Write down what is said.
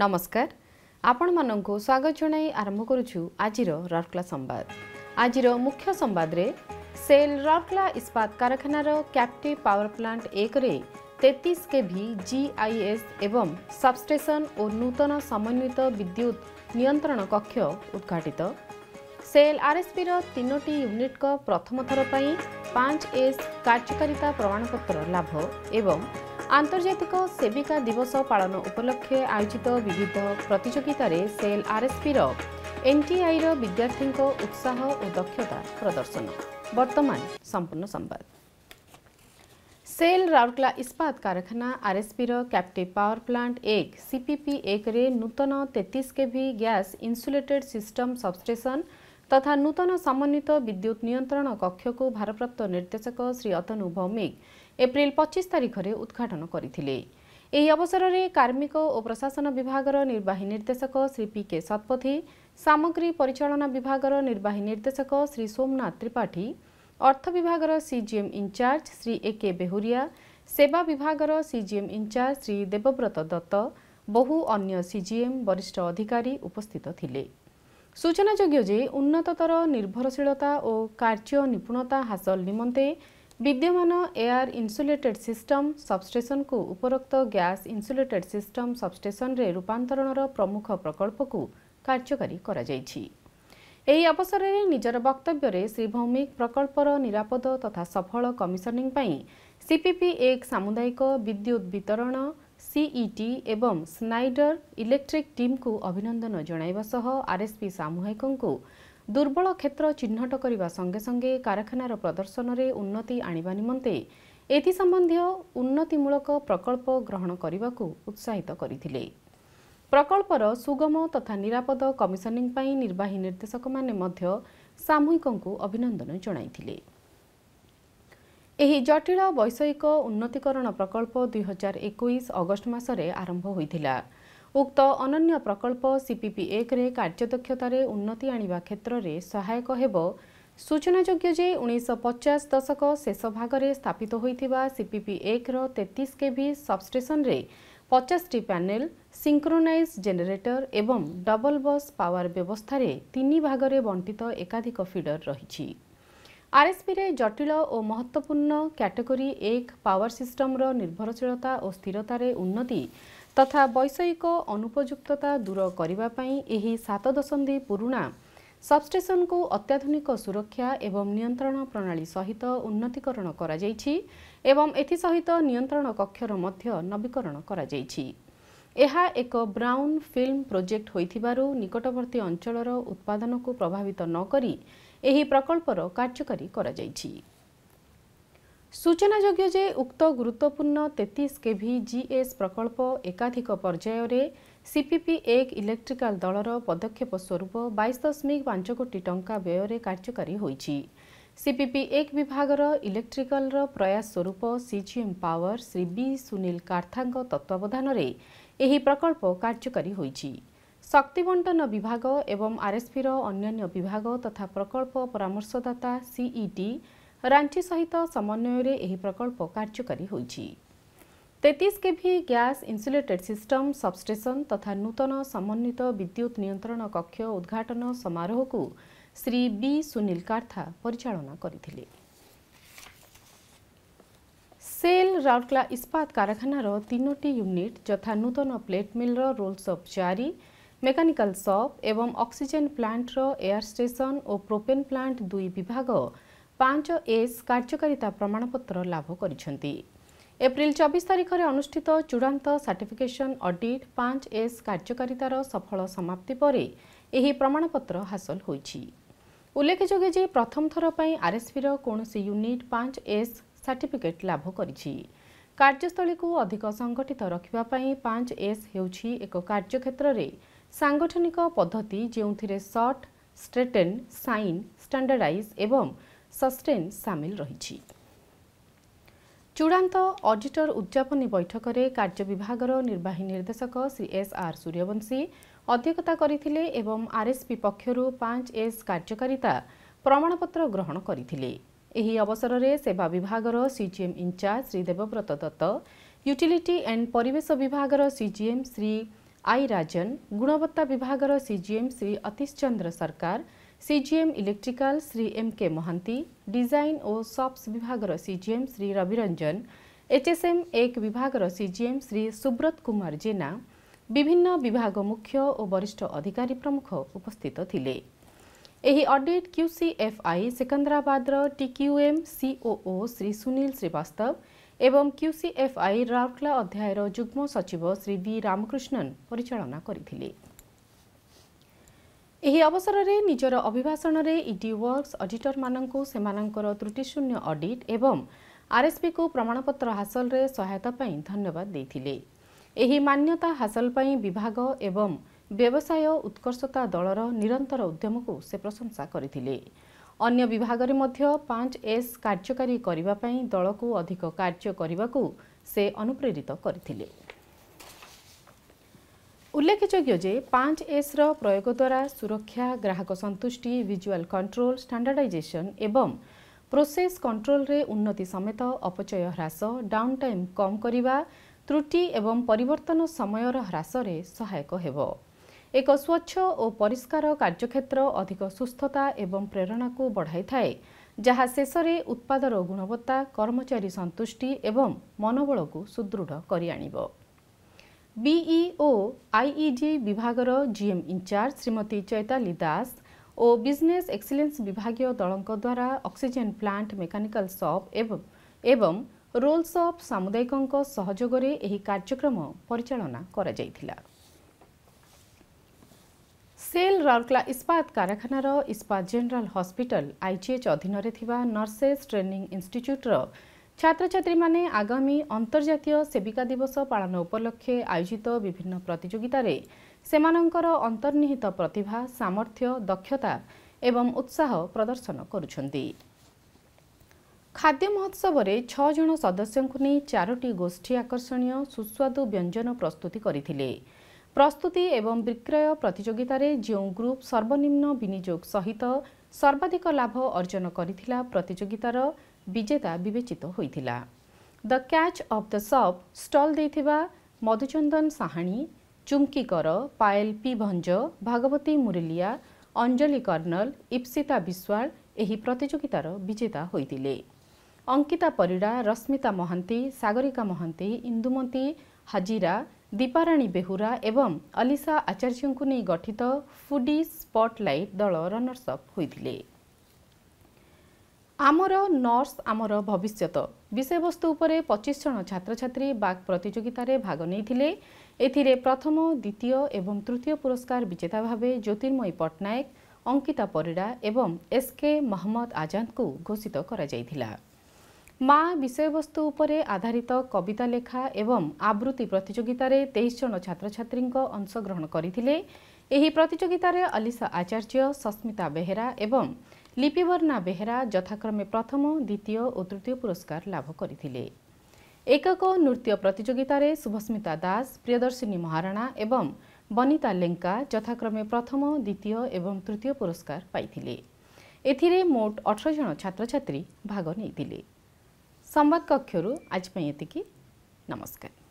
ନମସ୍କାର ଆପଣମାନଙ୍କୁ ସ୍ୱାଗତ ଜଣାଇ ଆରମ୍ଭ କରୁଛୁ ଆଜିର ରର୍କଲା ସମ୍ବାଦ ଆଜିର ମୁଖ୍ୟ ସମ୍ବାଦରେ ସେଲ୍ ରର୍କଲା ଇସ୍ପାତ କାରଖାନାର କ୍ୟାପ୍ଟିଭ୍ ପାୱାର ପ୍ଲାଣ୍ଟ ଏକରେ ତେତିଶ କେଭି ଜିଆଇଏସ୍ ଏବଂ ସବ୍ଷ୍ଟେସନ୍ ଓ ନୂତନ ସମନ୍ୱିତ ବିଦ୍ୟୁତ୍ ନିୟନ୍ତ୍ରଣ କକ୍ଷ ଉଦ୍ଘାଟିତ ସେଲ୍ ଆର୍ଏସ୍ପିର ତିନୋଟି ୟୁନିଟ୍ଙ୍କ ପ୍ରଥମ ଥର ପାଇଁ ପାଞ୍ଚ ଏସ୍ କାର୍ଯ୍ୟକାରିତା ପ୍ରମାଣପତ୍ର ଲାଭ ଏବଂ ଆନ୍ତର୍ଜାତିକ ସେବିକା ଦିବସ ପାଳନ ଉପଲକ୍ଷେ ଆୟୋଜିତ ବିବିଧ ପ୍ରତିଯୋଗିତାରେ ସେଲ୍ ଆର୍ଏସ୍ପିର ଏନ୍ଟିଆଇର ବିଦ୍ୟାର୍ଥୀଙ୍କ ଉତ୍ସାହ ଓ ଦକ୍ଷତା ପ୍ରଦର୍ଶନ ବର୍ତ୍ତମାନ ସମ୍ପୂର୍ଣ୍ଣ ସମ୍ବାଦ ସେଲ୍ ରାଉରକେଲା ଇସ୍ପାତ କାରଖାନା ଆର୍ଏସ୍ପିର କ୍ୟାପ୍ଟିଭ୍ ପାୱାର ପ୍ଲାଣ୍ଟ ଏକ ସିପିପି ଏକରେ ନୂତନ ତେତିଶ KV gas insulated system substation ତଥା ନୂତନ ସମନ୍ୱିତ ବିଦ୍ୟୁତ୍ ନିୟନ୍ତ୍ରଣ କକ୍ଷକୁ ଭାରପ୍ରାପ୍ତ ନିର୍ଦ୍ଦେଶକ ଶ୍ରୀ ଅତନୁ ଭୌମିକ ଏପ୍ରିଲ ପଚିଶ ତାରିଖରେ ଉଦ୍ଘାଟନ କରିଥିଲେ ଏହି ଅବସରରେ କାର୍ମିକ ଓ ପ୍ରଶାସନ ବିଭାଗର ନିର୍ବାହୀ ନିର୍ଦ୍ଦେଶକ ଶ୍ରୀ ପିକେ ଶତପଥୀ ସାମଗ୍ରୀ ପରିଚାଳନା ବିଭାଗର ନିର୍ବାହୀ ନିର୍ଦ୍ଦେଶକ ଶ୍ରୀ ସୋମନାଥ ତ୍ରିପାଠୀ ଅର୍ଥ ବିଭାଗର CGM incharge Shri AK Behuria ସେବା ବିଭାଗର ସିଜିଏମ୍ ଇନ୍ଚାର୍ଜ ଶ୍ରୀ ଦେବବ୍ରତ ଦତ୍ତ ବହୁ ଅନ୍ୟ ସିଜିଏମ୍ ବରିଷ୍ଠ ଅଧିକାରୀ ଉପସ୍ଥିତ ଥିଲେ ସୂଚନାଯୋଗ୍ୟ ଯେ ଉନ୍ନତତର ନିର୍ଭରଶୀଳତା ଓ କାର୍ଯ୍ୟ ନିପୁଣତା ହାସଲ ନିମନ୍ତେ विद्यमान एयर इन्सुलेटेड सिस्टम सबस्टेसन को उपरोक्त ग्यास इन्सुलेटेड सिस्टम सबस्टेसन रे रूपांतरण प्रमुख प्रकल्प को କାର୍ଯ୍ୟକାରୀ କରାଯାଇଛି ଏହି ଅବସରରେ ନିଜର ବକ୍ତବ୍ୟରେ ଶ୍ରୀ ଭୌମିକ ପ୍ରକଳ୍ପର ନିରାପଦ ତଥା ସଫଳ କମିଶନିଂ ପାଇଁ ସିପିପି ଏକ ସାମୁଦାୟିକ ବିଦ୍ୟୁତ୍ ବିତରଣ ସିଇଟି ଏବଂ ସ୍ନାଇଡର ଇଲେକ୍ଟ୍ରିକ୍ ଟିମ୍କୁ ଅଭିନନ୍ଦନ ଜଣାଇବା ସହ ଆର୍ଏସ୍ପି ସାମୂହିକଙ୍କୁ ଦୁର୍ବଳ କ୍ଷେତ୍ର ଚିହ୍ନଟ କରିବା ସଙ୍ଗେ ସଙ୍ଗେ କାରଖାନାର ପ୍ରଦର୍ଶନରେ ଉନ୍ନତି ଆଣିବା ନିମନ୍ତେ ଏଥି ସମ୍ବନ୍ଧୀୟ ଉନ୍ନତିମୂଳକ ପ୍ରକଳ୍ପ ଗ୍ରହଣ କରିବାକୁ ଉତ୍ସାହିତ କରିଥିଲେ ପ୍ରକଳ୍ପର ସୁଗମ ତଥା ନିରାପଦ କମିଶନିଂ ପାଇଁ ନିର୍ବାହୀ ନିର୍ଦ୍ଦେଶକମାନେ ମଧ୍ୟ ସାମୁହିକଙ୍କୁ ଅଭିନନ୍ଦନ ଜଣାଇଥିଲେ ଏହି ଜଟିଳ ବୈଷୟିକ ଉନ୍ନତିକରଣ ପ୍ରକଳ୍ପ ଦୁଇହଜାର ଏକୋଇଶ ଅଗଷ୍ଟ ମାସରେ ଆରମ୍ଭ ହୋଇଥିଲା ଉକ୍ତ ଅନନ୍ୟ ପ୍ରକଳ୍ପ ସିପିପି ଏକରେ କାର୍ଯ୍ୟଦକ୍ଷତାରେ ଉନ୍ନତି ଆଣିବା କ୍ଷେତ୍ରରେ ସହାୟକ ହେବ ସୂଚନାଯୋଗ୍ୟ ଯେ ଉଣେଇଶହ ପଚାଶ ଦଶକ ଶେଷ ଭାଗରେ ସ୍ଥାପିତ ହୋଇଥିବା ସିପିପି ଏକର ତେତିଶ କେଭି ସବ୍ଷ୍ଟେସନରେ ପଚାଶଟି ପ୍ୟାନେଲ୍ ସିଙ୍କ୍ରୋନାଇଜ୍ ଜେନେରେଟର ଏବଂ ଡବଲ ବସ୍ ପାୱାର ବ୍ୟବସ୍ଥାରେ ତିନି ଭାଗରେ ବଣ୍ଟିତ ଏକାଧିକ ଫିଡର ରହିଛି ଆର୍ଏସ୍ପିରେ ଜଟିଳ ଓ ମହତ୍ତ୍ୱପୂର୍ଣ୍ଣ କ୍ୟାଟେଗୋରୀ ଏକ ପାୱାର ସିଷ୍ଟମର ନିର୍ଭରଶୀଳତା ଓ ସ୍ଥିରତାରେ ଉନ୍ନତି ତଥା ବୈଷୟିକ ଅନୁପଯୁକ୍ତତା ଦୂର କରିବା ପାଇଁ ଏହି ସାତ ଦଶନ୍ଧି ପୁରୁଣା ସବ୍ଷ୍ଟେସନକୁ ଅତ୍ୟାଧୁନିକ ସୁରକ୍ଷା ଏବଂ ନିୟନ୍ତ୍ରଣ ପ୍ରଣାଳୀ ସହିତ ଉନ୍ନତିକରଣ କରାଯାଇଛି ଏବଂ ଏଥିସହିତ ନିୟନ୍ତ୍ରଣ କକ୍ଷର ମଧ୍ୟ ନବୀକରଣ କରାଯାଇଛି ଏହା ଏକ ବ୍ରାଉନ୍ ଫିଲ୍ମ ପ୍ରୋଜେକ୍ଟ ହୋଇଥିବାରୁ ନିକଟବର୍ତ୍ତୀ ଅଞ୍ଚଳର ଉତ୍ପାଦନକୁ ପ୍ରଭାବିତ ନକରି ଏହି ପ୍ରକଳ୍ପର କାର୍ଯ୍ୟକାରୀ କରାଯାଇଛି ସୂଚନାଯୋଗ୍ୟ ଯେ ଉକ୍ତ ଗୁରୁତ୍ୱପୂର୍ଣ୍ଣ ତେତିଶ କେଭି ଜିଏସ୍ ପ୍ରକଳ୍ପ ଏକାଧିକ ପର୍ଯ୍ୟାୟରେ ସିପିପି ଏକ ଇଲେକ୍ଟ୍ରିକାଲ ଦଳର ପଦକ୍ଷେପ ସ୍ୱରୂପ ବାଇଶ ଦଶମିକ ପାଞ୍ଚ କୋଟି ଟଙ୍କା ବ୍ୟୟରେ କାର୍ଯ୍ୟକାରୀ ହୋଇଛି ସିପିପି ଏକ ବିଭାଗର ଇଲେକ୍ଟ୍ରିକାଲର ପ୍ରୟାସ ସ୍ୱରୂପ CGM power Shri B Sunil କାର୍ଥାଙ୍କ ତତ୍ତ୍ୱାବଧାନରେ ଏହି ପ୍ରକଳ୍ପ କାର୍ଯ୍ୟକାରୀ ହୋଇଛି ଶକ୍ତିବଣ୍ଟନ ବିଭାଗ ଏବଂ ଆର୍ଏସ୍ପିର ଅନ୍ୟାନ୍ୟ ବିଭାଗ ତଥା ପ୍ରକଳ୍ପ ପରାମର୍ଶଦାତା ସିଇଟି ରାଞ୍ଚି ସହିତ ସମନ୍ୱୟରେ ଏହି ପ୍ରକଳ୍ପ କାର୍ଯ୍ୟକାରୀ ହୋଇଛି ତେତିଶ KV gas insulated system substation ତଥା ନୂତନ ସମନ୍ୱିତ ବିଦ୍ୟୁତ୍ ନିୟନ୍ତ୍ରଣ କକ୍ଷ ଉଦ୍ଘାଟନ ସମାରୋହକୁ ଶ୍ରୀ ବି ସୁନୀଲ କାର୍ଥା ପରିଚାଳନା କରିଥିଲେ ସେଲ୍ ରାଉରକେଲା ଇସ୍ପାତ କାରଖାନାର ତିନୋଟି ୟୁନିଟ୍ ଯଥା ନୂତନ ପ୍ଲେଟମିଲ୍ର ରୋଲ୍ସ ଅଫ୍ ଚାରି ମେକାନିକାଲ୍ ସପ୍ ଏବଂ ଅକ୍ସିଜେନ୍ ପ୍ଲାଣ୍ଟର ଏୟାର ଷ୍ଟେସନ୍ ଓ ପ୍ରୋପେନ୍ ପ୍ଲାଣ୍ଟ ଦୁଇ ବିଭାଗ ପାଞ୍ଚ ଏସ୍ କାର୍ଯ୍ୟକାରିତା ପ୍ରମାଣପତ୍ର ଲାଭ କରିଛନ୍ତି ଏପ୍ରିଲ ଚବିଶ ତାରିଖରେ ଅନୁଷ୍ଠିତ ଚୂଡ଼ାନ୍ତ ସାର୍ଟିଫିକେସନ୍ ଅଡିଟ୍ ପାଞ୍ଚ ଏସ୍ କାର୍ଯ୍ୟକାରିତାର ସଫଳ ସମାପ୍ତି ପରେ ଏହି ପ୍ରମାଣପତ୍ର ହାସଲ ହୋଇଛି ଉଲ୍ଲେଖଯୋଗ୍ୟ ଯେ ପ୍ରଥମ ଥର ପାଇଁ ଆର୍ଏସ୍ପିର କୌଣସି ୟୁନିଟ୍ ପାଞ୍ଚ ଏସ୍ ସାର୍ଟିଫିକେଟ୍ ଲାଭ କରିଛି କାର୍ଯ୍ୟସ୍ଥଳୀକୁ ଅଧିକ ସଂଗଠିତ ରଖିବା ପାଇଁ ପାଞ୍ଚ ଏସ୍ ହେଉଛି ଏକ କାର୍ଯ୍ୟକ୍ଷେତ୍ରରେ ସାଂଗଠନିକ ପଦ୍ଧତି ଯେଉଁଥିରେ ସର୍ଟ ଷ୍ଟ୍ରେଟେନ୍ ସାଇନ୍ ଷ୍ଟାଣ୍ଡାର୍ଡାଇଜ୍ ଏବଂ ସଷ୍ଟେନ୍ ସାମିଲ ରହିଛି ଚୂଡ଼ାନ୍ତ ଅଡିଟର ଉଦ୍ଯାପନୀ ବୈଠକରେ କାର୍ଯ୍ୟ ବିଭାଗର ନିର୍ବାହୀ ନିର୍ଦ୍ଦେଶକ ଶ୍ରୀ ଏସ୍ଆର୍ ସୂର୍ଯ୍ୟବଂଶୀ ଅଧ୍ୟକ୍ଷତା କରିଥିଲେ ଏବଂ ଆର୍ଏସ୍ପି ପକ୍ଷରୁ ପାଞ୍ଚ ଏସ୍ କାର୍ଯ୍ୟକାରିତା ପ୍ରମାଣପତ୍ର ଗ୍ରହଣ କରିଥିଲେ ଏହି ଅବସରରେ ସେବା ବିଭାଗର CGM incharge Shri Debabrata Datta utility and ପରିବେଶ ବିଭାଗର ସିଜିଏମ୍ ଶ୍ରୀ ଆଇ ରାଜନ ଗୁଣବତ୍ତା ବିଭାଗର CGM Shri Atish Chandra Sarkar CGM electrical Shri M K Mohanty design ও সপ্স বিভাগর সিজিএম শ্রী রবিরঞ্জন এইচএসএম এক বিভাগর সিজিএম শ্রী সুব্রত কুমার জেনা বিভিন্ন বিভাগ মুখ্য ও বরিষ্ঠ অধিকারী প্রমুখ উপস্থিত লে এই অডিট কিউসিএফআই ସିକନ୍ଦରାବାଦର টিকিউএম সিওও শ্রী সুনীল শ্রীবাস্তব এবং কিউসিএফআই রাউরকেলা অধ্যায়ের যুগ্ম সচিব শ্রী বি রামকৃষ্ণন পরিচালনা করেছিলেন ଏହି ଅବସରରେ ନିଜର ଅଭିଭାଷଣରେ ଇଡି ୱାର୍କସ୍ ଅଡିଟରମାନଙ୍କୁ ସେମାନଙ୍କର ତ୍ରୁଟିଶୂନ୍ୟ ଅଡିଟ୍ ଏବଂ ଆର୍ଏସ୍ପିକୁ ପ୍ରମାଣପତ୍ର ହାସଲରେ ସହାୟତା ପାଇଁ ଧନ୍ୟବାଦ ଦେଇଥିଲେ ଏହି ମାନ୍ୟତା ହାସଲ ପାଇଁ ବିଭାଗ ଏବଂ ବ୍ୟବସାୟ ଉତ୍କର୍ଷତା ଦଳର ନିରନ୍ତର ଉଦ୍ୟମକୁ ସେ ପ୍ରଶଂସା କରିଥିଲେ ଅନ୍ୟ ବିଭାଗରେ ମଧ୍ୟ ପାଞ୍ଚ ଏସ୍ କାର୍ଯ୍ୟକାରୀ କରିବା ପାଇଁ ଦଳକୁ ଅଧିକ କାର୍ଯ୍ୟ କରିବାକୁ ସେ ଅନୁପ୍ରେରିତ କରିଥିଲେ ଉଲ୍ଲେଖଯୋଗ୍ୟ ଯେ ପାଞ୍ଚ ଏସ୍ର ପ୍ରୟୋଗ ଦ୍ୱାରା ସୁରକ୍ଷା ଗ୍ରାହକ ସନ୍ତୁଷ୍ଟି ଭିଜୁଆଲ୍ କଣ୍ଟ୍ରୋଲ୍ ଷ୍ଟାଣ୍ଡାର୍ଡ଼ାଇଜେସନ୍ ଏବଂ ପ୍ରୋସେସ୍ କଣ୍ଟ୍ରୋଲ୍ରେ ଉନ୍ନତି ସମେତ ଅପଚୟ ହ୍ରାସ ଡାଉନ୍ ଟାଇମ୍ କମ୍ କରିବା ତ୍ରୁଟି ଏବଂ ପରିବର୍ତ୍ତନ ସମୟର ହ୍ରାସରେ ସହାୟକ ହେବ ଏକ ସ୍ୱଚ୍ଛ ଓ ପରିଷ୍କାର କାର୍ଯ୍ୟକ୍ଷେତ୍ର ଅଧିକ ସୁସ୍ଥତା ଏବଂ ପ୍ରେରଣାକୁ ବଢ଼ାଇଥାଏ ଯାହା ଶେଷରେ ଉତ୍ପାଦର ଗୁଣବତ୍ତା କର୍ମଚାରୀ ସନ୍ତୁଷ୍ଟି ଏବଂ ମନୋବଳକୁ ସୁଦୃଢ଼ କରିଆଣିବ বিইও আইইডি বিভাগর জিএম ইনচার্জ শ্রীমতী চৈতালি দাস ও বিজনেস এক্সিলেন্স বিভাগীয় দলঙ্ক দ্বারা অক্সিজেন প্লান্ট মেকানিকাল সପ୍ এবং এবং ରୋଲ୍ ସପ୍ ସାମୁଦାୟିକଙ୍କ ସହଯୋଗରେ ଏହି କାର୍ଯ୍ୟକ୍ରମ ପରିଚାଳନା କରାଯାଇଥିଲା ସେଲ୍ ରାଉରକେଲା ଇସ୍ପାତ କାରଖାନାର ଇସ୍ପାତ ଜେନେରାଲ ହସ୍ପିଟାଲ ଆଇଜିଏଚ୍ ଅଧୀନରେ ଥିବା ନର୍ସେସ୍ ଟ୍ରେନିଂ ଇନ୍ଷ୍ଟିଚ୍ୟୁଟ୍ର ছাত্রছাত্রী মানে আগামী আন্তর্জাতীয় সেবিকা দিবস পালন উপলক্ষে আয়োজিত বিভিন্ন প্রতিযোগিতার সেমানকর অন্তর্নিহিত প্রতিভা সামর্থ্য দক্ষতা এবং উৎসাহ প্রদর্শন করছেন খাদ্য মহোৎসবরে ছজন সদস্য চারোটি গোষ্ঠী আকর্ষণীয় সুস্বাদু ব্যঞ্জন প্রস্তুতি করে প্রস্তুতি এবং বিক্রয় প্রতিযোগিতার যে গ্রুপ সর্বনিম্ন বিনিযোগ সহিত সর্বাধিক লাভ অর্জন করে প্রতিযোগিতার ବିଜେତା ବିବେଚିତ ହୋଇଥିଲା the catch of the shop stall ଦେଇଥିବା ମଧୁଚନ୍ଦନ ସାହାଣୀ ଚୁମ୍କି କର ପାୟଲ ପି ଭଞ୍ଜ ଭାଗବତୀ ମୁରଲିଆ ଅଞ୍ଜଲି କର୍ଣ୍ଣଲ ଇପ୍ସିତା ବିଶ୍ୱାଳ ଏହି ପ୍ରତିଯୋଗିତାର ବିଜେତା ହୋଇଥିଲେ ଅଙ୍କିତା ପରିଡ଼ା ରଶ୍ମିତା ମହାନ୍ତି ସାଗରିକା ମହାନ୍ତି ଇନ୍ଦୁମତୀ ହାଜିରା ଦୀପାରାଣୀ ବେହୁରା ଏବଂ ଅଲିସା ଆଚାର୍ଯ୍ୟଙ୍କୁ ନେଇ ଗଠିତ ଫୁଡି ସ୍ପଟ୍ ଲାଇଟ୍ ଦଳ ରନର୍ସଅପ୍ ହୋଇଥିଲେ ଆମର ନର୍ସ ଆମର ଭବିଷ୍ୟତ ବିଷୟବସ୍ତୁ ଉପରେ ପଚିଶ ଜଣ ଛାତ୍ରଛାତ୍ରୀ ବାକ୍ ପ୍ରତିଯୋଗିତାରେ ଭାଗ ନେଇଥିଲେ ଏଥିରେ ପ୍ରଥମ ଦ୍ୱିତୀୟ ଏବଂ ତୃତୀୟ ପୁରସ୍କାର ବିଜେତା ଭାବେ ଜ୍ୟୋତିର୍ମୟୀ ପଟ୍ଟନାୟକ ଅଙ୍କିତା ପରିଡ଼ା ଏବଂ ଏସ୍କେ ମହମ୍ମଦ ଆଜାଦଙ୍କୁ ଘୋଷିତ କରାଯାଇଥିଲା ମା ବିଷୟବସ୍ତୁ ଉପରେ ଆଧାରିତ କବିତା ଲେଖା ଏବଂ ଆବୃତ୍ତି ପ୍ରତିଯୋଗିତାରେ ତେଇଶ ଜଣ ଛାତ୍ରଛାତ୍ରୀଙ୍କ ଅଂଶଗ୍ରହଣ କରିଥିଲେ ଏହି ପ୍ରତିଯୋଗିତାରେ ଅଲିସା ଆଚାର୍ଯ୍ୟ ସସ୍ମିତା ବେହେରା ଏବଂ ଲିପିବର୍ଣ୍ଣା ବେହେରା ଯଥାକ୍ରମେ ପ୍ରଥମ ଦ୍ୱିତୀୟ ଓ ତୃତୀୟ ପୁରସ୍କାର ଲାଭ କରିଥିଲେ ଏକକ ନୃତ୍ୟ ପ୍ରତିଯୋଗିତାରେ ଶୁଭସ୍ମିତା ଦାସ ପ୍ରିୟଦର୍ଶିନୀ ମହାରଣା ଏବଂ ବନିତା ଲେଙ୍କା ଯଥାକ୍ରମେ ପ୍ରଥମ ଦ୍ୱିତୀୟ ଏବଂ ତୃତୀୟ ପୁରସ୍କାର ପାଇଥିଲେ ଏଥିରେ ମୋଟ ଅଠର ଜଣ ଛାତ୍ରଛାତ୍ରୀ ଭାଗ ନେଇଥିଲେ ସମ୍ବାଦ କକ୍ଷରୁ ଆଜି ପାଇଁ ଏତିକି ନମସ୍କାର